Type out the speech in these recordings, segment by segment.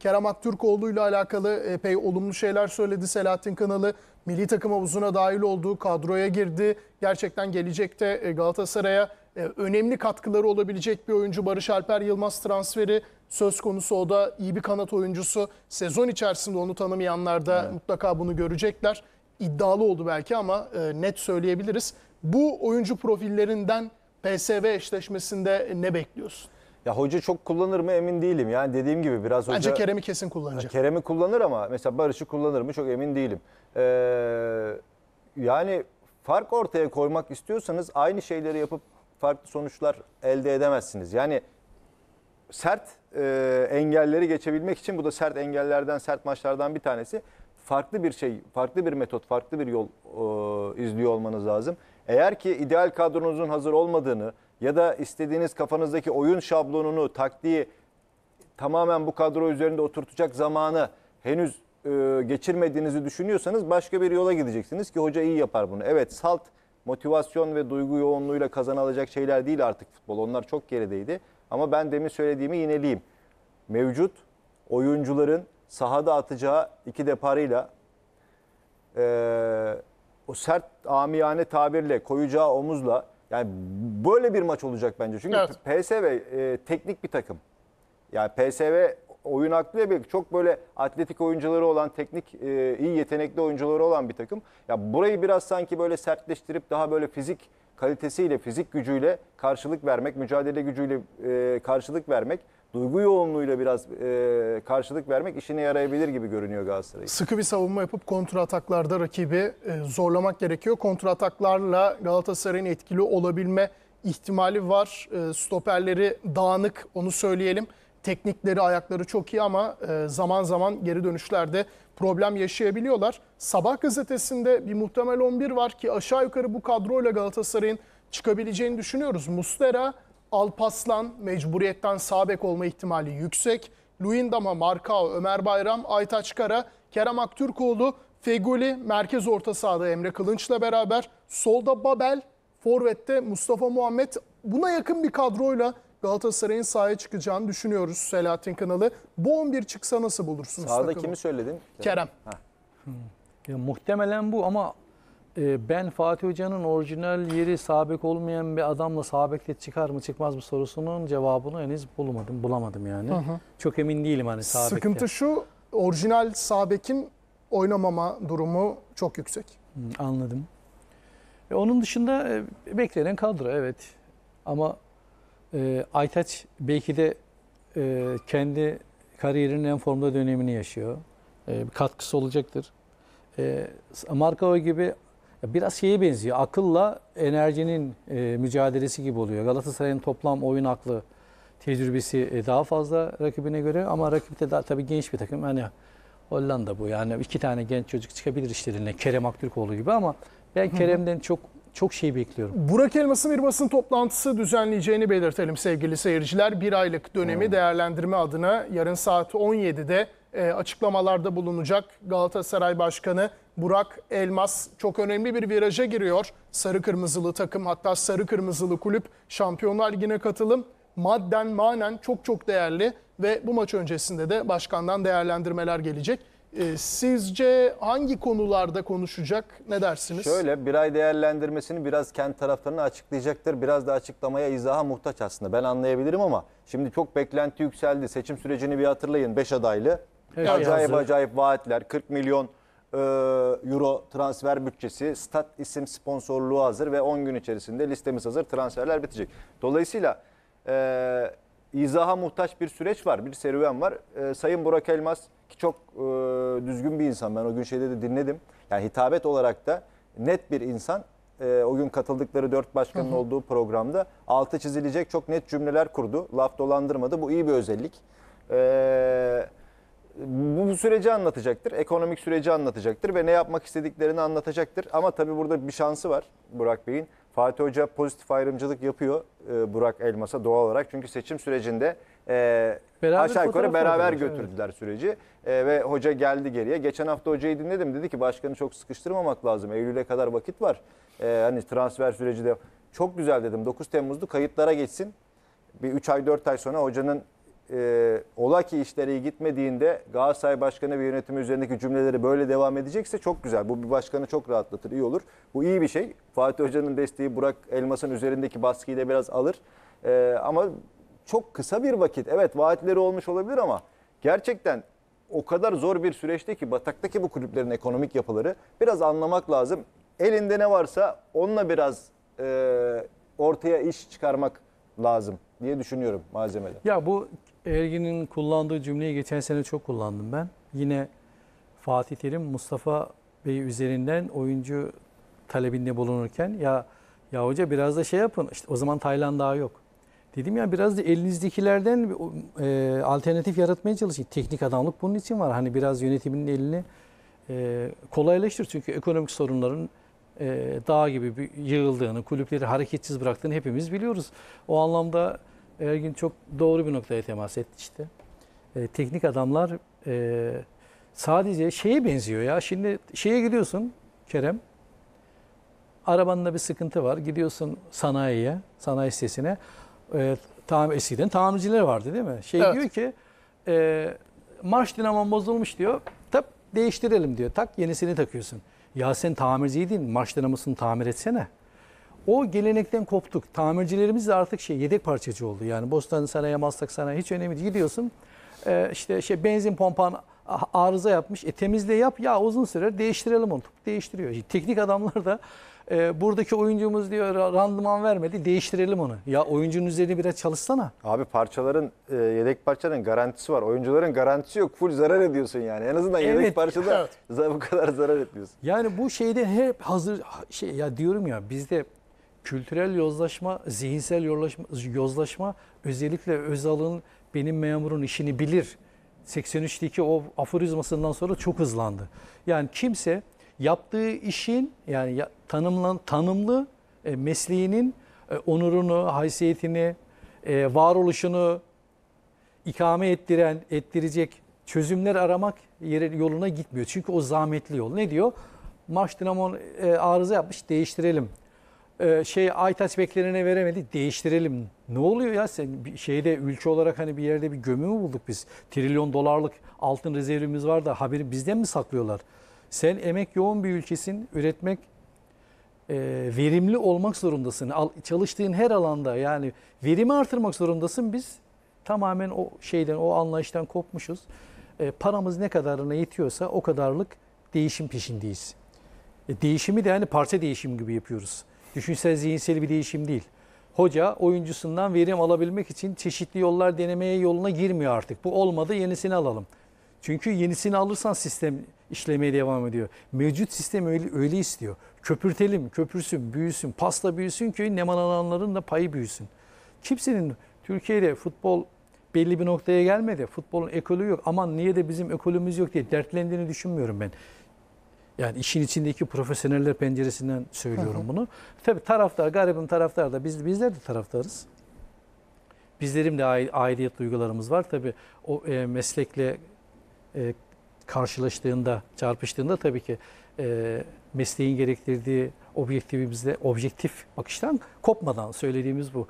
Keramat Aktürkoğlu ile alakalı epey olumlu şeyler söyledi Selahattin Kanalı. Milli takım havuzuna dahil olduğu kadroya girdi. Gerçekten gelecekte e, Galatasaray'a e, önemli katkıları olabilecek bir oyuncu Barış Alper Yılmaz transferi söz konusu o da iyi bir kanat oyuncusu. Sezon içerisinde onu tanımayanlar da evet. mutlaka bunu görecekler. İddialı oldu belki ama e, net söyleyebiliriz. Bu oyuncu profillerinden PSV eşleşmesinde ne bekliyorsun? Ya hoca çok kullanır mı emin değilim. Yani dediğim gibi biraz hoca... Bence Kerem'i kesin kullanacak. Kerem'i kullanır ama mesela Barış'ı kullanır mı çok emin değilim. Ee, yani fark ortaya koymak istiyorsanız aynı şeyleri yapıp farklı sonuçlar elde edemezsiniz. Yani sert e, engelleri geçebilmek için bu da sert engellerden, sert maçlardan bir tanesi. Farklı bir şey, farklı bir metot, farklı bir yol e, izliyor olmanız lazım. Eğer ki ideal kadronuzun hazır olmadığını, ya da istediğiniz kafanızdaki oyun şablonunu, taktiği tamamen bu kadro üzerinde oturtacak zamanı henüz e, geçirmediğinizi düşünüyorsanız başka bir yola gideceksiniz ki hoca iyi yapar bunu. Evet salt motivasyon ve duygu yoğunluğuyla kazanılacak şeyler değil artık futbol. Onlar çok gerideydi. Ama ben demin söylediğimi yineleyeyim. Mevcut oyuncuların sahada atacağı iki deparıyla e, o sert amiyane tabirle koyacağı omuzla yani böyle bir maç olacak bence. Çünkü evet. PSV e, teknik bir takım. Yani PSV oyun aklı ve çok böyle atletik oyuncuları olan, teknik e, iyi yetenekli oyuncuları olan bir takım. Ya burayı biraz sanki böyle sertleştirip daha böyle fizik kalitesiyle, fizik gücüyle karşılık vermek, mücadele gücüyle e, karşılık vermek, duygu yoğunluğuyla biraz e, karşılık vermek işine yarayabilir gibi görünüyor Galatasaray. Sıkı bir savunma yapıp kontra ataklarda rakibi e, zorlamak gerekiyor. Kontra ataklarla Galatasaray'ın etkili olabilme ihtimali var. E, stoperleri dağınık onu söyleyelim teknikleri, ayakları çok iyi ama e, zaman zaman geri dönüşlerde problem yaşayabiliyorlar. Sabah gazetesinde bir muhtemel 11 var ki aşağı yukarı bu kadroyla Galatasaray'ın çıkabileceğini düşünüyoruz. Mustera, Alpaslan mecburiyetten sabek olma ihtimali yüksek. Luindama, Markao, Ömer Bayram, Aytaç Kara, Kerem Aktürkoğlu, Fegoli merkez orta sahada Emre Kılınç'la beraber. Solda Babel, Forvet'te Mustafa Muhammed. Buna yakın bir kadroyla Galatasaray'ın sahaya çıkacağını düşünüyoruz Selahattin Kanalı. Bu 11 çıksa nasıl bulursunuz? Sağda takımı? kimi söyledin? Kerem. Ya, muhtemelen bu ama e, ben Fatih Hoca'nın orijinal yeri sabek olmayan bir adamla sabekle çıkar mı çıkmaz mı sorusunun cevabını henüz bulamadım. Bulamadım yani. Hı hı. Çok emin değilim hani sabekte. Sıkıntı şu orijinal sabekin oynamama durumu çok yüksek. Hı, anladım. E, onun dışında e, beklenen kadro evet. Ama e, Aytaç belki de e, kendi kariyerinin en formda dönemini yaşıyor. E, bir katkısı olacaktır. E, ee, Markao gibi biraz şeye benziyor. Akılla enerjinin e, mücadelesi gibi oluyor. Galatasaray'ın toplam oyun aklı tecrübesi e, daha fazla rakibine göre ama rakip de daha, tabii genç bir takım. Hani Hollanda bu yani iki tane genç çocuk çıkabilir işlerine Kerem Aktürkoğlu gibi ama ben Kerem'den çok çok şey bekliyorum. Burak Elmas'ın bir basın toplantısı düzenleyeceğini belirtelim sevgili seyirciler. Bir aylık dönemi hmm. değerlendirme adına yarın saat 17'de e, açıklamalarda bulunacak Galatasaray Başkanı Burak Elmas çok önemli bir viraja giriyor. Sarı kırmızılı takım hatta sarı kırmızılı kulüp Şampiyonlar Ligi'ne katılım madden manen çok çok değerli ve bu maç öncesinde de başkandan değerlendirmeler gelecek. Ee, sizce hangi konularda konuşacak? Ne dersiniz? Şöyle bir ay değerlendirmesini biraz kendi taraflarını açıklayacaktır. Biraz da açıklamaya izaha muhtaç aslında. Ben anlayabilirim ama şimdi çok beklenti yükseldi. Seçim sürecini bir hatırlayın. 5 adaylı. Her acayip hazır. acayip vaatler. 40 milyon e, euro transfer bütçesi, stat isim sponsorluğu hazır ve 10 gün içerisinde listemiz hazır. Transferler bitecek. Dolayısıyla e, izaha muhtaç bir süreç var, bir serüven var. E, Sayın Burak Elmas ki çok e, düzgün bir insan. Ben o gün şeyde de dinledim. Yani hitabet olarak da net bir insan. E, o gün katıldıkları dört başkanın hı hı. olduğu programda altı çizilecek çok net cümleler kurdu. Laf dolandırmadı. Bu iyi bir özellik. Eee bu, süreci anlatacaktır. Ekonomik süreci anlatacaktır ve ne yapmak istediklerini anlatacaktır. Ama tabii burada bir şansı var Burak Bey'in. Fatih Hoca pozitif ayrımcılık yapıyor e, Burak Elmas'a doğal olarak. Çünkü seçim sürecinde e, beraber aşağı yukarı beraber götürdüler süreci. E, ve hoca geldi geriye. Geçen hafta hocayı dinledim. Dedi ki başkanı çok sıkıştırmamak lazım. Eylül'e kadar vakit var. E, hani transfer süreci de çok güzel dedim. 9 Temmuz'da kayıtlara geçsin. Bir 3 ay 4 ay sonra hocanın e, ola ki işler iyi gitmediğinde Galatasaray Başkanı ve yönetimi üzerindeki cümleleri böyle devam edecekse çok güzel. Bu bir başkanı çok rahatlatır, iyi olur. Bu iyi bir şey. Fatih Hoca'nın desteği Burak Elmas'ın üzerindeki baskıyı da biraz alır. E, ama çok kısa bir vakit. Evet vaatleri olmuş olabilir ama gerçekten o kadar zor bir süreçte ki bataktaki bu kulüplerin ekonomik yapıları biraz anlamak lazım. Elinde ne varsa onunla biraz e, ortaya iş çıkarmak lazım diye düşünüyorum malzemede. Ya bu Ergin'in kullandığı cümleyi geçen sene çok kullandım ben. Yine Fatih Terim Mustafa Bey üzerinden oyuncu talebinde bulunurken ya ya hoca biraz da şey yapın işte o zaman Tayland daha yok. Dedim ya biraz da elinizdekilerden e, alternatif yaratmaya çalışın. Teknik adamlık bunun için var. Hani biraz yönetimin elini e, kolaylaştır. Çünkü ekonomik sorunların e, dağ gibi yığıldığını, kulüpleri hareketsiz bıraktığını hepimiz biliyoruz. O anlamda Ergin çok doğru bir noktaya temas etti işte. E, teknik adamlar e, sadece şeye benziyor ya. Şimdi şeye gidiyorsun Kerem. Arabanda bir sıkıntı var. Gidiyorsun sanayiye, sanayi sitesine. E, tamir, eskiden tamirciler vardı değil mi? Şey evet. diyor ki e, marş dinamon bozulmuş diyor. Tap değiştirelim diyor. Tak yenisini takıyorsun. Ya sen tamirciydin. Marş dinamosunu tamir etsene. O gelenekten koptuk. Tamircilerimiz de artık şey yedek parçacı oldu. Yani Bostanlı sanayi, Maslak sanayi hiç önemli değil. Gidiyorsun e, işte şey benzin pompan arıza yapmış. E temizle yap ya uzun süre değiştirelim onu. Değiştiriyor. teknik adamlar da e, buradaki oyuncumuz diyor randıman vermedi değiştirelim onu. Ya oyuncunun üzerine biraz çalışsana. Abi parçaların e, yedek parçanın garantisi var. Oyuncuların garantisi yok. Full zarar ediyorsun yani. En azından evet. yedek parçada evet. bu kadar zarar etmiyorsun. Yani bu şeyden hep hazır şey ya diyorum ya bizde kültürel yozlaşma, zihinsel yozlaşma, yozlaşma özellikle Özal'ın benim memurun işini bilir 83'teki o aforizmasından sonra çok hızlandı. Yani kimse yaptığı işin yani tanımlan tanımlı e, mesleğinin e, onurunu, haysiyetini, e, varoluşunu ikame ettiren, ettirecek çözümler aramak yere yoluna gitmiyor. Çünkü o zahmetli yol. Ne diyor? Marş dinamon e, arıza yapmış değiştirelim. Ee, şey ay tasbihlerine veremedi değiştirelim. Ne oluyor ya sen şeyde ülke olarak hani bir yerde bir gömü mü bulduk biz? Trilyon dolarlık altın rezervimiz var da haberi bizden mi saklıyorlar? Sen emek yoğun bir ülkesin üretmek e, verimli olmak zorundasın. Al, çalıştığın her alanda yani verimi artırmak zorundasın. Biz tamamen o şeyden o anlayıştan kopmuşuz. E, paramız ne kadarına yetiyorsa o kadarlık değişim peşindeyiz. E, değişimi de hani parça değişim gibi yapıyoruz. Düşünsel zihinsel bir değişim değil. Hoca oyuncusundan verim alabilmek için çeşitli yollar denemeye yoluna girmiyor artık. Bu olmadı yenisini alalım. Çünkü yenisini alırsan sistem işlemeye devam ediyor. Mevcut sistem öyle, öyle istiyor. Köpürtelim, köpürsün, büyüsün, pasta büyüsün ki nemalananların da payı büyüsün. Kimsenin Türkiye'de futbol belli bir noktaya gelmedi. Futbolun ekolü yok. Aman niye de bizim ekolümüz yok diye dertlendiğini düşünmüyorum ben. Yani işin içindeki profesyoneller penceresinden söylüyorum bunu. Tabii taraftar, garibim taraftar da biz, bizler de taraftarız. Bizlerim de aidiyet duygularımız var. Tabii o e, meslekle e, karşılaştığında, çarpıştığında tabii ki e, mesleğin gerektirdiği objektifimizde, objektif bakıştan kopmadan söylediğimiz bu.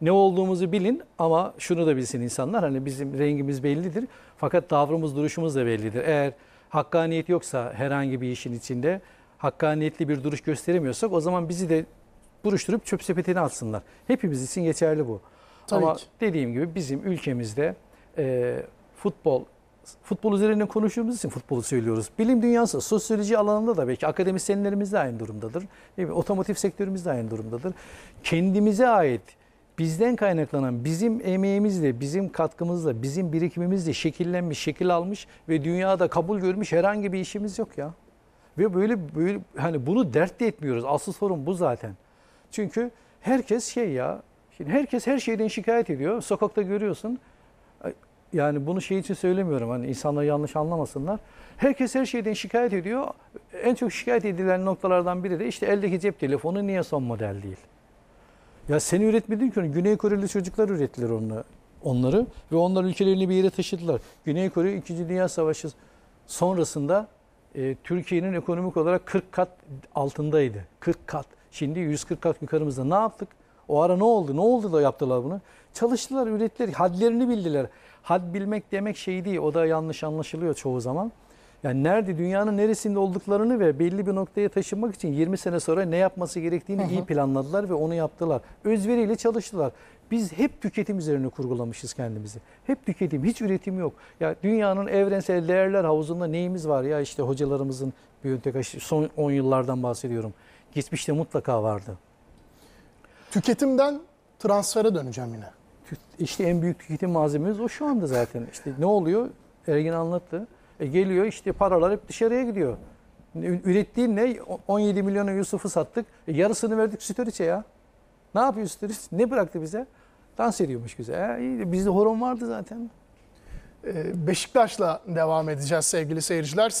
Ne olduğumuzu bilin ama şunu da bilsin insanlar hani bizim rengimiz bellidir fakat tavrımız duruşumuz da bellidir. Eğer hakkaniyet yoksa herhangi bir işin içinde hakkaniyetli bir duruş gösteremiyorsak o zaman bizi de buruşturup çöp sepetine alsınlar. Hepimiz için geçerli bu. Tabii Ama ki. dediğim gibi bizim ülkemizde e, futbol futbol üzerine konuştuğumuz için futbolu söylüyoruz. Bilim dünyası, sosyoloji alanında da belki akademisyenlerimiz de aynı durumdadır. Değil mi? Otomotiv sektörümüz de aynı durumdadır. Kendimize ait bizden kaynaklanan bizim emeğimizle, bizim katkımızla, bizim birikimimizle şekillenmiş, şekil almış ve dünyada kabul görmüş herhangi bir işimiz yok ya. Ve böyle böyle hani bunu dert de etmiyoruz. Asıl sorun bu zaten. Çünkü herkes şey ya, şimdi herkes her şeyden şikayet ediyor. Sokakta görüyorsun. Yani bunu şey için söylemiyorum hani insanlar yanlış anlamasınlar. Herkes her şeyden şikayet ediyor. En çok şikayet edilen noktalardan biri de işte eldeki cep telefonu niye son model değil? Ya seni üretmedin ki onu. Güney Koreli çocuklar ürettiler onu, onları ve onlar ülkelerini bir yere taşıdılar. Güney Kore 2. Dünya Savaşı sonrasında e, Türkiye'nin ekonomik olarak 40 kat altındaydı. 40 kat. Şimdi 140 kat yukarımızda. Ne yaptık? O ara ne oldu? Ne oldu da yaptılar bunu? Çalıştılar, ürettiler, hadlerini bildiler. Had bilmek demek şey değil. O da yanlış anlaşılıyor çoğu zaman. Yani nerede dünyanın neresinde olduklarını ve belli bir noktaya taşınmak için 20 sene sonra ne yapması gerektiğini hı hı. iyi planladılar ve onu yaptılar. Özveriyle çalıştılar. Biz hep tüketim üzerine kurgulamışız kendimizi. Hep tüketim, hiç üretim yok. Ya dünyanın evrensel değerler havuzunda neyimiz var ya işte hocalarımızın biyontek son 10 yıllardan bahsediyorum. Geçmişte mutlaka vardı. Tüketimden transfere döneceğim yine. İşte en büyük tüketim malzememiz o şu anda zaten. İşte ne oluyor? Ergin anlattı. E geliyor işte paralar hep dışarıya gidiyor. Ürettiğin ne? 17 milyonu Yusuf'u sattık. E yarısını verdik Störiç'e ya. Ne yapıyor Störiç? Ne bıraktı bize? Dans ediyormuş güzel. E, iyi. bizde horon vardı zaten. E, Beşiktaş'la devam edeceğiz sevgili seyirciler.